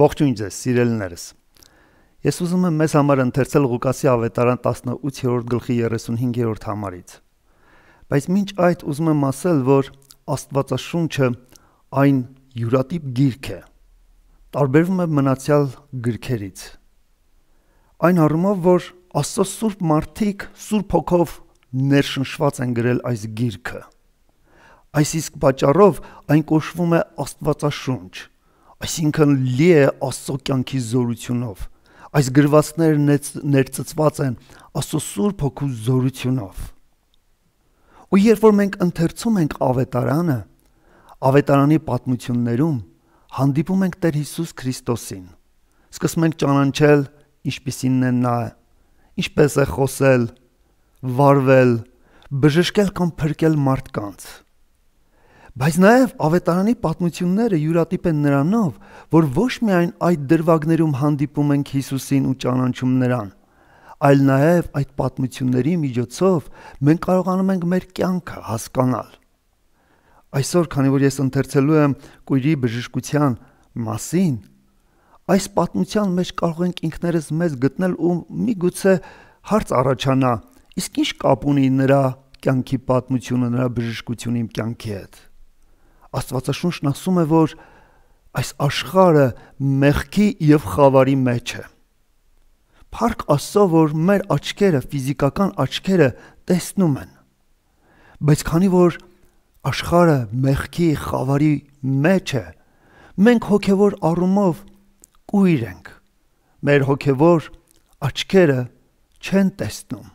Ողջույն ձեզ, սիրելիներս։ Ես ուզում եմ մեզ համար ընթերցել Ղուկասի ավետարան 18-րդ գլխի 35-րդ համարից։ Բայց մինչ այդ ուզում եմ ասել, որ Աստվածաշունչը այն յուրատիպ գիրք է։ Տարբերվում է մնացյալ գրքերից։ Այն առումով, որ Աստծո Սուրբ մարդիկ Սուրբ Հոգով ներշնշված են գրել այս գիրքը։ Այս իսկ պատճառով այն կոչվում է Աստվածաշունչ այսինքն լի է աստծո կյանքի զորությունով։ Այս գրվածները ներծծված են աստծո սուրբ հոգու զորությունով։ Ու երբ որ մենք ընթերցում ենք ավետարանը, ավետարանի պատմություններում հանդիպում ենք Տեր Հիսուս Քրիստոսին։ Սկսում ենք ճանաչել ինչպիսինն է նա, ինչպես է խոսել, վարվել, բժշկել կամ փրկել մարդկանց։ Բայց նաև ավետարանի պատմությունները յուրատիպ են նրանով, որ ոչ միայն այդ դրվագներում հանդիպում ենք Հիսուսին ու ճանաչում նրան, այլ նաև այդ պատմությունների միջոցով մենք կարողանում ենք մեր կյանքը հասկանալ։ Այսօր, քանի որ ես ընթերցելու եմ քույրի բժշկության մասին, այս պատմության մեջ կարող ենք ինքներս մեզ գտնել ու միգուցե հարց առաջանա, իսկ ինչ կապ ունի նրա կյանքի պատմությունը նրա բժշկությունի իմ կյանքի հետ։ Աստվածաշունչն ասում է, որ այս աշխարը մեղքի եւ խավարի մեջ է։ Փառք Աստծո, որ մեր աչքերը, ֆիզիկական աչքերը տեսնում են։ Բայց քանի որ աշխարը մեղքի, խավարի մեջ է, մենք հոգևոր առումով կույր ենք։ Մեր հոգևոր աչքերը չեն տեսնում։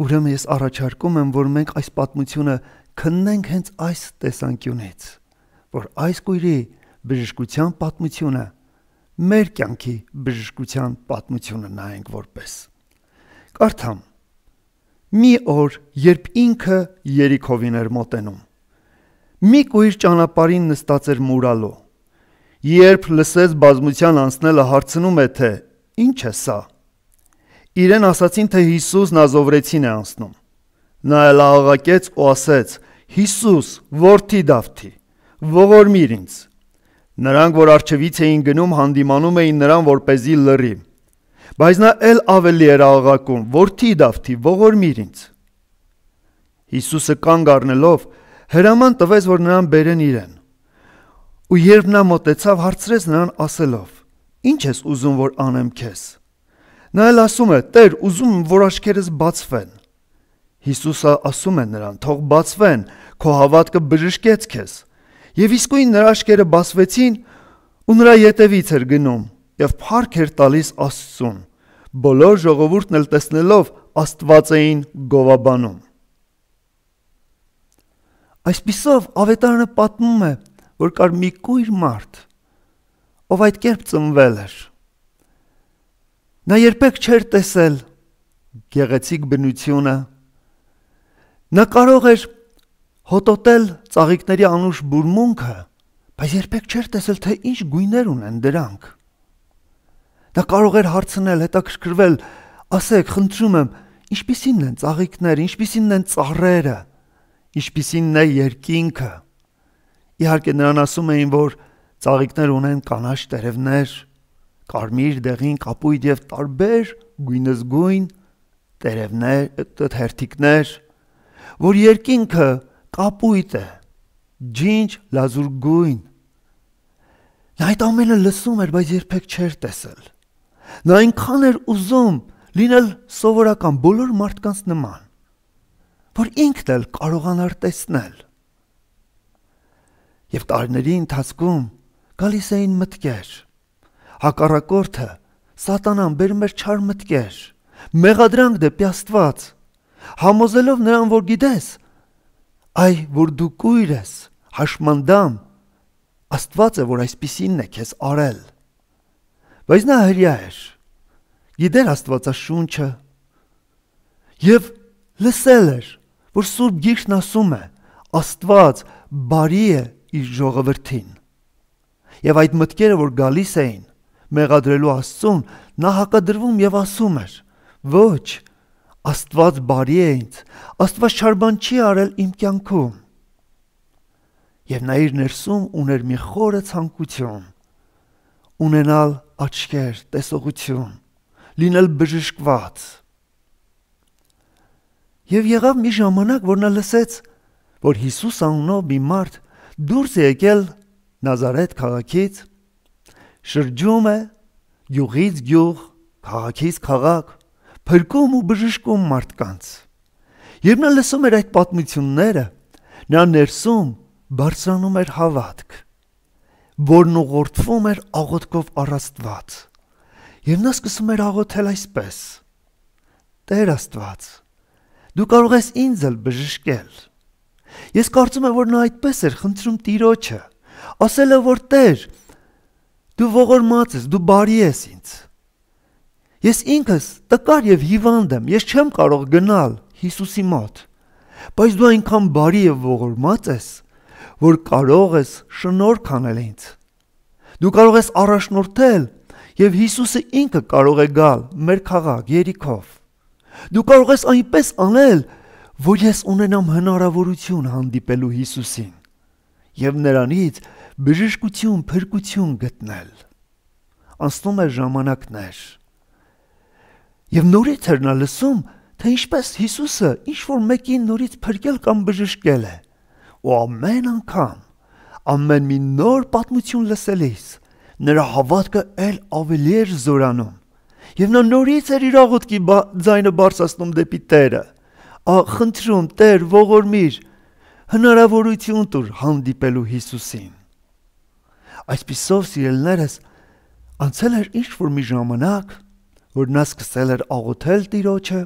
Ուրեմն ես առաջարկում եմ, որ մենք այս պատմությունը քննենք հենց այս տեսանկյունից, որ այս քույրի բժշկության պատմությունը մեր կյանքի բժշկության պատմությունը նայենք որպես։ Կարդամ։ Մի օր, երբ ինքը Երիքովին էր մոտենում, մի քույր ճանապարհին նստած էր մուրալու։ Երբ լսեց բազմության անցնելը հարցնում է թե ի՞նչ է սա։ Իրեն ասացին թե Հիսուսն ազովրեցին է անցնում։ Նա էլ աղաղակեց ու ասեց. Հիսուս, որդի Դավթի, ողորմիր ինձ։ Նրանք, որ արջևից էին գնում, հանդիմանում էին նրան, որ เป զի լրի։ Բայց նա ել ավելի էր աղաղակում. որդի Դավթի, ողորմիր ինձ։ Հիսուսը կանգ առնելով հրաման տվեց, որ նրան բերեն իրեն։ Ու երբ նա մտեցավ, հարցրեց նրան ասելով. Ինչ ես ուզում, որ անեմ քեզ։ Նա էլ ասում է. Տեր, ուզում եմ, որ աչքերս բացվեն։ Հիսուսը ասում է նրան. «Թող բացվեն, քո հավատքը բժշկեց քեզ»։ Եվ իսկույն նրա աչքերը բացվեցին ու նրա ետևից էր գնում եւ փառք էր տալիս Աստծուն։ Բոլոր ժողովուրդն էլ տեսնելով Աստված էին գովաբանում։ Այսպիսով ավետարանը պատմում է, որ կար մի կույր մարդ, ով այդ կերպ ծնվել էր։ Նա երբեք չէր տեսել գեղեցիկ բնությունը, Նա կարող էր հոտոտել ծաղիկների անուշ բուրմունքը, բայց երբեք չէր տեսել, թե ինչ գույներ ունեն դրանք։ Նա կարող էր հարցնել, հետաքրքրվել, ասեք, խնդրում եմ, ինչպիսինն են ծաղիկները, ինչպիսինն են ծառերը, ինչպիսինն է երկինքը։ Իհարկե նրան ասում էին, որ ծաղիկներ ունեն կանաչ տերևներ, կարմիր, դեղին, կապույտ եւ տարբեր գույնզգույն տերևներ, թերթիկներ, դե որ երկինքը կապույտ է, ջինջ լազուր գույն։ Նա այդ ամենը լսում էր, բայց երբեք չէր տեսել։ Նա այնքան էր ուզում լինել սովորական բոլոր մարդկանց նման, որ ինքն էլ կարողանար տեսնել։ Եվ տարիների ընթացքում գալիս էին մտքեր։ Հակառակորդը սատանան բերում էր չար մտքեր։ Մեղադրանք դեպի Աստված համոզելով նրան, որ գիտես, այ որ դու կույր ես, հաշմանդամ, Աստված է, որ այսպիսինն է քեզ արել։ Բայց նա հрья էր։ Գիտեր Աստվածաշունչը եւ լսել էր, որ Սուրբ Գիրքն ասում է. Աստված բարի է իր ժողովրդին։ Եվ այդ մտքերը, որ գալիս էին մեղադրելու Աստծուն, նա հակադրվում եւ ասում էր. Ոչ, Աստված բարի է ինձ, Աստված չար բան չի արել իմ կյանքում։ Եվ նա իր ներսում ուներ մի խորը ցանկություն ունենալ աչքեր, տեսողություն, լինել բժշկված։ Եվ եղավ մի ժամանակ, որ նա լսեց, որ Հիսուս անունով մի մարդ դուրս է եկել Նազարեթ քաղաքից շրջում է յուղից յուղ, քաղաքից քաղաք փրկում ու բժշկում մարդկանց։ Երբ նա լսում էր այդ պատմությունները, նա ներսում բարձրանում էր հավատք, որն ուղղորդվում էր աղոթքով առաստված։ Եվ նա սկսում էր աղոթել այսպես. Տեր Աստված, դու կարող ես ինձ էլ բժշկել։ Ես կարծում եմ, որ նա այդպես էր խնդրում Տիրոջը, ասել է, որ Տեր, դու ողորմած ես, դու բարի ես ինձ։ Ես ինքս տկար եւ հիվանդ եմ, ես չեմ կարող գնալ Հիսուսի մոտ։ Բայց դու այնքան բարի եւ ողորմած ես, որ կարող ես շնորհք անել ինձ։ Դու կարող ես առաջնորդել եւ Հիսուսը ինքը կարող է գալ մեր քաղաք Երիքով։ Դու կարող ես այնպես անել, որ ես ունենամ հնարավորություն հանդիպելու Հիսուսին եւ նրանից բժշկություն, փրկություն գտնել։ Անցնում է ժամանակներ եւ նորից էր նա լսում, թե ինչպես Հիսուսը ինչ որ մեկին նորից փրկել կամ բժշկել է։ Ու ամեն անգամ ամեն մի նոր պատմություն լսելիս նրա հավատքը ել ավելի էր զորանում։ Եվ նա նորից էր իր աղոթքի բա, ձայնը բարձրացնում դեպի Տերը։ Ա խնդրում Տեր ողորմիր հնարավորություն տուր հանդիպելու Հիսուսին։ Այսպիսով սիրելներս անցել էր ինչ որ մի ժամանակ որ նա սկսել էր աղոթել Տիրոջը,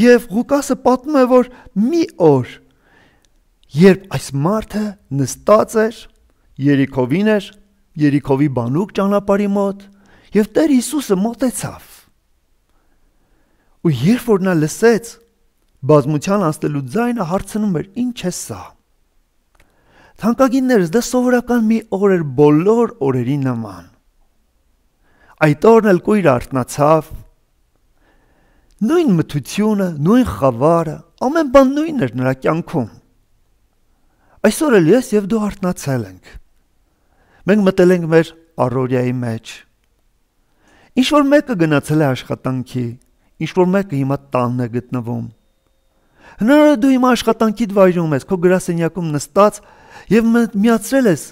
եւ Ղուկասը պատմում է, որ մի օր, երբ այս մարդը նստած էր Երիքովին էր, Երիքովի բանուկ ճանապարհի մոտ, եւ Տեր Հիսուսը մոտեցավ։ Ու երբ որ նա լսեց բազմության անցնելու ձայնը հարցնում էր. «Ինչ է սա»։ Թանկագիններս, դա դե սովորական մի օր էր բոլոր օրերի նման։ Այդ օրն էլ կույր արտնացավ։ Նույն մթությունը, նույն խավարը, ամեն բան նույնն էր նրա կյանքում։ Այսօր էլ ես եւ դու արտնացել ենք։ Մենք մտել ենք մեր առօրյայի մեջ։ Ինչ որ մեկը գնացել է աշխատանքի, ինչ որ մեկը հիմա տանն է գտնվում։ Հնարավոր է դու հիմա աշխատանքիդ վայրում ես, քո գրասենյակում նստած եւ միացրել ես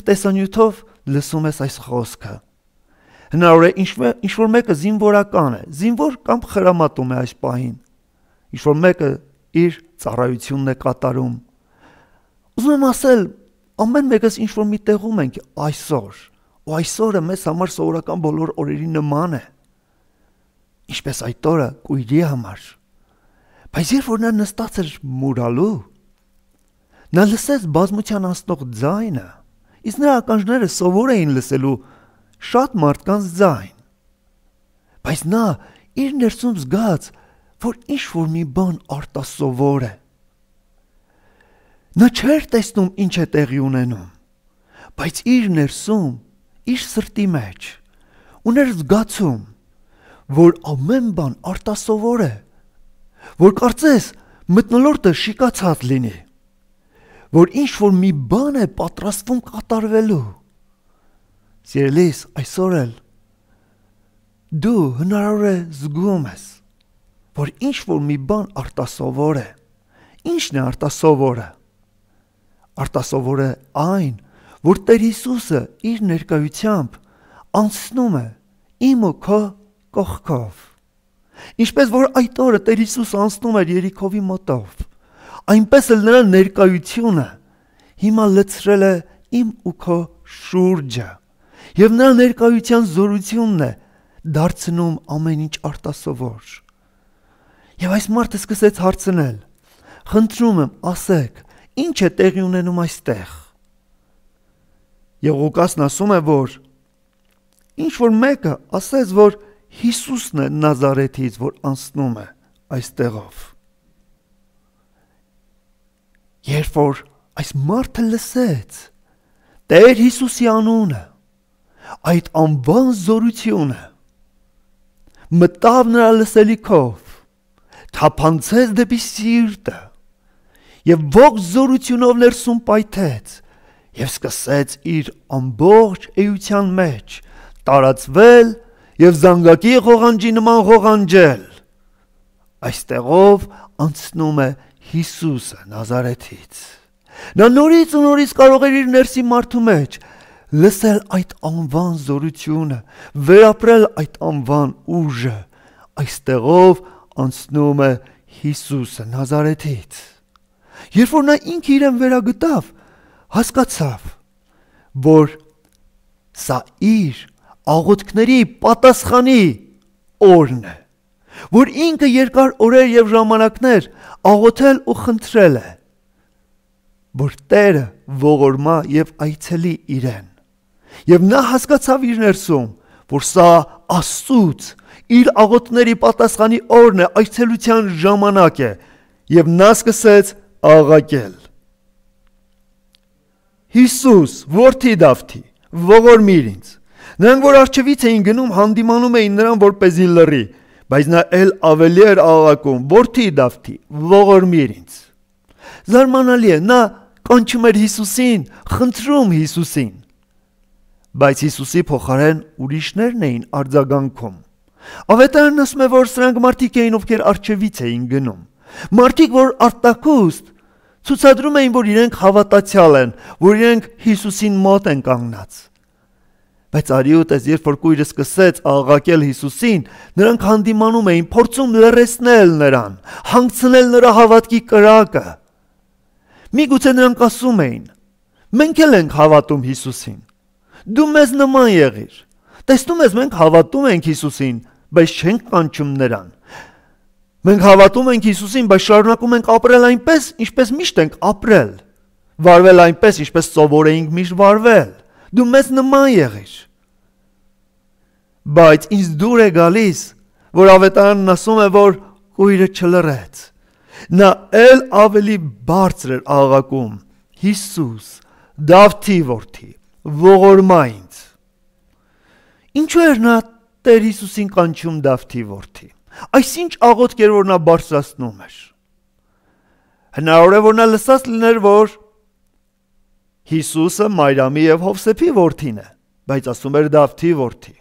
եւ տեսանյութով լսում ես այս խոսքը։ Հնարավոր է ինչ ինչ որ մեկը զինվորական է, զինվոր կամ խրամատում է այս պահին։ Ինչ որ մեկը իր ծառայությունն է կատարում։ Ուզում եմ ասել, ամեն մեկս ինչ որ մի տեղում ենք այսօր, ու այսօրը մեզ համար սովորական բոլոր օրերի նման է։ Ինչպես այդ օրը քույրի համար։ Բայց երբ որ նա նստած էր մուրալու, նա լսեց բազմության անցնող ձայնը, իսկ նրա ականջները սովոր էին լսելու շատ մարդկանց ձայն։ Բայց նա իր ներսում զգաց, որ ինչ որ մի բան արտասովոր է։ Նա չէր տեսնում ինչ է տեղի ունենում, բայց իր ներսում, իր սրտի մեջ ուներ զգացում, որ ամեն բան արտասովոր է, որ կարծես մտնոլորտը շիկացած լինի, որ ինչ որ մի բան է պատրաստվում կատարվելու։ Սիրելիս, այսօր էլ դու հնարավոր է զգում ես, որ ինչ որ մի բան արտասովոր է։ Ինչն է արտասովորը։ Արտասովորը այն, որ Տեր Հիսուսը իր ներկայությամբ անցնում է իմ ու քո կողքով։ Ինչպես որ այդ օրը Տեր Հիսուսը անցնում էր Երիքովի մոտով, այնպես էլ նրա ներկայությունը հիմա լցրել է իմ ու քո շուրջը եւ նրա ներկայության զորությունն է դարձնում ամեն ինչ արտասովոր։ Եվ այս մարդը սկսեց հարցնել. Խնդրում եմ, ասեք, ի՞նչ է տեղի ունենում այստեղ։ Եվ Ղուկասն ասում է, որ ինչ որ մեկը ասեց, որ Հիսուսն է Նազարեթից, որ անցնում է այստեղով։ Երբ որ այս մարդը լսեց Տեր Հիսուսի անունը, այդ անվան զորությունը մտավ նրա լսելիքով թափանցեց դեպի սիրտը եւ ողջ զորությունով ներսում պայթեց եւ սկսեց իր ամբողջ էության մեջ տարածվել եւ զանգակի խողանջի նման խողանջել այստեղով անցնում է Հիսուսը Նազարեթից նա նորից ու նորից կարող էր իր ներսի մարդու մեջ լսել այդ անվան զորությունը, վերապրել այդ անվան ուժը, այստեղով անցնում է Հիսուսը Նազարեթից։ Երբ որ նա ինքը իրեն վերագտավ, հասկացավ, որ սա իր աղոթքների պատասխանի օրն է, որ ինքը երկար օրեր եւ ժամանակներ աղոթել ու խնդրել է, որ Տերը ողորմա եւ այցելի իրեն Եվ նա հասկացավ իր ներսում, որ սա Աստծուց իր աղոթների պատասխանի օրն է, այցելության ժամանակ է, եւ նա սկսեց աղակել։ Հիսուս, որդի Դավթի, ողորմիր ինձ։ Նրանք որ արջևից էին գնում, հանդիմանում էին նրան, որպեսզի լռի, բայց նա ել ավելի էր աղակում. որդի Դավթի, ողորմիր ինձ։ Զարմանալի է, նա կանչում էր Հիսուսին, խնդրում Հիսուսին։ Բայց Հիսուսի փոխարեն ուրիշներն էին արձագանքում։ Ավետարանը ասում է, որ սրանք մարդիկ էին, ովքեր արջևից էին գնում։ Մարդիկ, որ արտակուստ ցուցադրում էին, որ իրենք հավատացյալ են, որ իրենք Հիսուսին մոտ են կանգնած։ Բայց Արիոտես, երբ որ քույրը սկսեց աղաղակել Հիսուսին, նրանք հանդիմանում էին, փորձում լրացնել նրան, հանգցնել նրա հավատքի կրակը։ Միգուցե նրանք ասում էին. Մենք էլ ենք հավատում Հիսուսին։ Դու մեզ նման եղիր։ Տեսնում ես, մենք հավատում ենք Հիսուսին, բայց չենք կանչում նրան։ Մենք հավատում ենք Հիսուսին, բայց շարունակում ենք ապրել այնպես, ինչպես միշտ ենք ապրել։ Վարվել այնպես, ինչպես սովոր էինք միշտ վարվել։ Դու մեզ նման եղիր։ Բայց ինձ դուր է գալիս, որ ավետարանն ասում է, որ քույրը չլռեց։ Նա ել ավելի բարձր էր աղակում. Հիսուս, Դավթի որդի, ողորմա ինձ։ Ինչու էր նա Տեր Հիսուսին կանչում Դավթի որդի։ Այս ինչ աղոթք էր որ նա բարձրացնում էր։ Հնարավոր է որ նա լսած լիներ որ Հիսուսը Մարիամի եւ Հովսեփի որդին է, բայց ասում էր Դավթի որդի։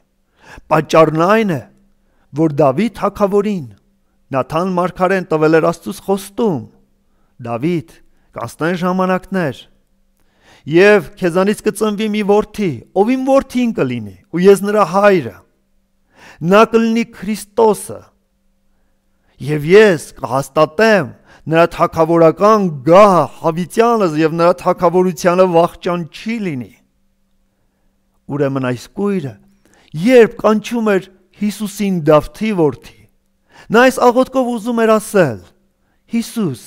Պաճառն այն է, որ Դավիթ հակավորին Նաթան Մարգարեն տվել էր Աստծո խոստում։ Դավիթ, կանցնեն ժամանակներ, եւ քեզանից կծնվի մի որդի, ով իմ որդին կլինի, ու ես նրա հայրը։ Նա կլինի Քրիստոսը։ Եվ ես կհաստատեմ նրա թակավորական գահը հավիտյանս եւ նրա թակավորությանը վախճան չի լինի։ Ուրեմն այս կույրը, երբ կանչում էր Հիսուսին Դավթի որդի, նա այս աղոթքով ուզում էր ասել. Հիսուս,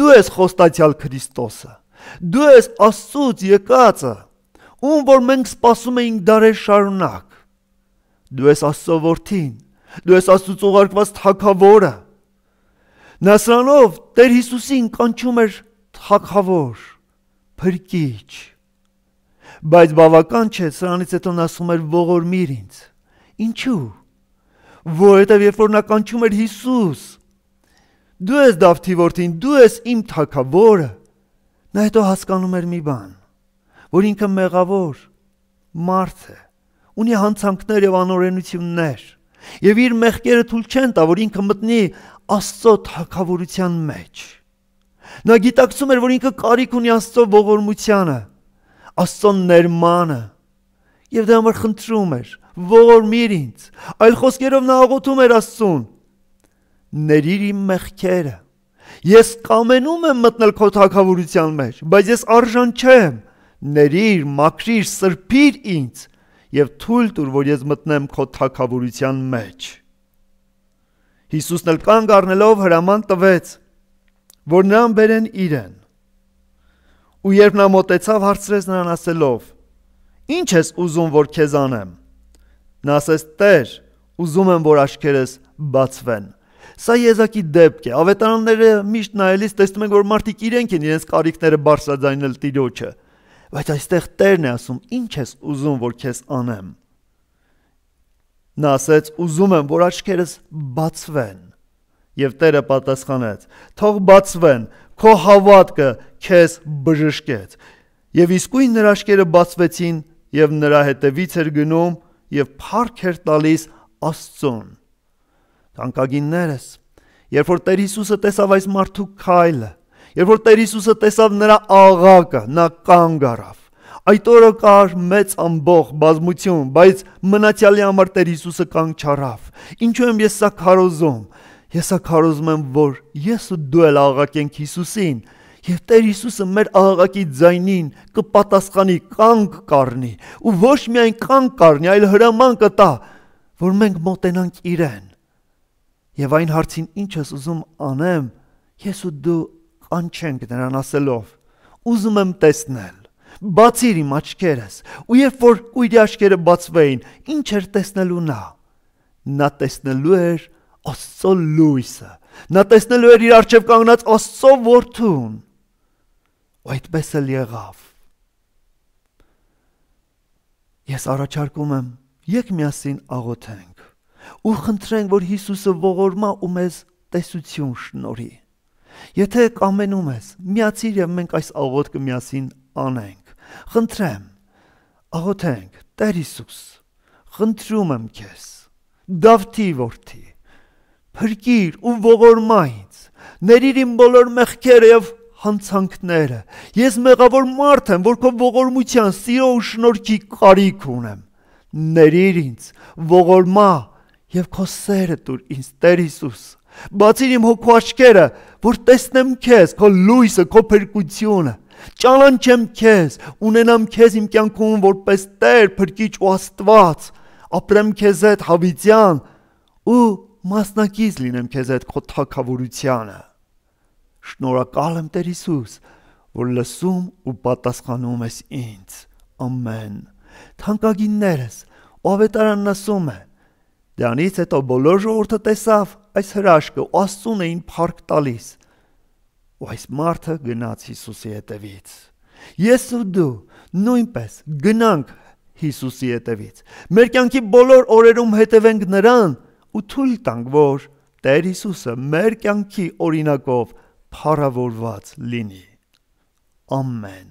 դու ես խոստացյալ Քրիստոսը Դու ես Աստծոց եկածը, ում որ մենք սպասում էինք դարեր շարունակ։ Դու ես Աստծո որդին, դու ես Աստծո ուղարկված թագավորը։ Նասրանով Տեր Հիսուսին կանչում էր թագավոր, փրկիչ։ Բայց բավական չէ, սրանից հետո նա ասում էր ողորմիր ինձ։ Ինչու՞։ Որովհետև երբ որ նա կանչում էր Հիսուս, դու ես Դավթի որդին, դու ես իմ թագավորը Նա հետո հասկանում էր մի բան, որ ինքը մեղավոր մարդ է, ունի հանցանքներ եւ անօրենություններ, եւ իր մեղքերը թույլ չեն տա, որ ինքը մտնի Աստծո թակավորության մեջ։ Նա գիտակցում էր, որ ինքը կարիք ունի Աստծո ողորմությանը, Աստծո ներմանը, եւ դա համար խնդրում էր. ողորմիր ինձ, այլ խոսքերով նա աղոթում էր Աստծուն. ներիր իմ մեղքերը Ես կամենում եմ մտնել քո թակավորության մեջ, բայց ես արժան չեմ։ Ներիր, մաքրիր, սրբիր ինձ եւ թույլ տուր, որ ես մտնեմ քո թակավորության մեջ։ Հիսուսն էլ կանգ առնելով հրաման տվեց, որ նրան բերեն իրեն։ Ու երբ նա մոտեցավ, հարցրեց նրան ասելով. Ինչ ես ուզում, որ քեզ անեմ։ Նա ասեց. Տեր, ուզում եմ, որ աչքերս բացվեն Սա եզակի դեպք է։ Ավետարանները միշտ նայելիս տեսնում ենք, որ մարդիկ իրենք են իրենց կարիքները բարձրաձայնել Տիրոջը։ Բայց այստեղ Տերն է ասում. «Ինչ ես ուզում, որ քեզ անեմ»։ Նա ասեց. «Ուզում եմ, որ աչքերս բացվեն»։ Եվ Տերը պատասխանեց. «Թող բացվեն, քո հավատքը քեզ բժշկեց»։ Եվ իսկույն նրա աչքերը բացվեցին, եւ նրա հետևից էր գնում եւ փառք էր տալիս Աստծուն։ Թանկագիններս, երբ որ Տեր Հիսուսը տեսավ այս մարդու քայլը, երբ որ Տեր Հիսուսը տեսավ նրա աղակը, նա կանգ առավ։ Այդ օրը կար մեծ ամբող բազմություն, բայց մնացյալի համար Տեր Հիսուսը կանգ չառավ։ Ինչու եմ ես սա քարոզում։ Ես սա քարոզում եմ, որ ես ու դու էլ աղակենք Հիսուսին, Եվ Տեր Հիսուսը մեր աղաղակի ձայնին կպատասխանի, կանգ կառնի, ու ոչ միայն կանգ կառնի, այլ հրաման կտա, որ մենք մոտենանք իրեն եւ այն հարցին ինչ ես ուզում անեմ, ես ու դու անչենք նրան ասելով, ուզում եմ տեսնել։ Բացիր իմ աչքերս, ու երբ որ իր աչքերը բացվեին, ինչ էր տեսնելու նա։ Նա տեսնելու էր Աստծո լույսը։ Նա տեսնելու էր իր արջև կանգնած Աստծո որդուն։ Ու այդպես էլ եղավ։ Ես առաջարկում եմ, եք միասին աղոթենք ու խնդրենք, որ Հիսուսը ողորմա ու մեզ տեսություն շնորհի։ Եթե կամենում ես, միացիր եւ մենք այս աղոթքը միասին անենք։ Խնդրեմ, աղոթենք, Տեր Հիսուս, խնդրում եմ քեզ, Դավթի որդի, փրկիր ու ողորմա ինձ, ներիր իմ բոլոր մեղքերը եւ հանցանքները։ Ես մեղավոր մարդ եմ, որ քո ողորմության, սիրո ու շնորհքի կարիք ունեմ։ Ներիր ինձ, ողորմա եւ քո սերը տուր ինձ Տեր Հիսուս։ Բացիր իմ հոգու աչքերը, որ տեսնեմ քեզ, քո լույսը, քո փրկությունը։ Ճանաչեմ քեզ, ունենամ քեզ իմ կյանքում որպես Տեր, Փրկիչ ու Աստված, ապրեմ քեզ հետ հավիտյան ու մասնակից լինեմ քեզ հետ քո թակավորությանը։ Շնորհակալ եմ Տեր Հիսուս, որ լսում ու պատասխանում ես ինձ։ Ամեն։ Թանկագիններս, ով է տարանն ասում է, Դրանից հետո բոլոր ժողովուրդը տեսավ այս հրաշքը, Աստծուն էին փառք տալիս։ Ու այս մարդը գնաց Հիսուսի հետևից։ Ես ու դու նույնպես գնանք Հիսուսի հետևից։ Մեր կյանքի բոլոր օրերում հետևենք նրան ու թույլ տանք, որ Տեր Հիսուսը մեր կյանքի օրինակով փառավորված լինի։ Ամեն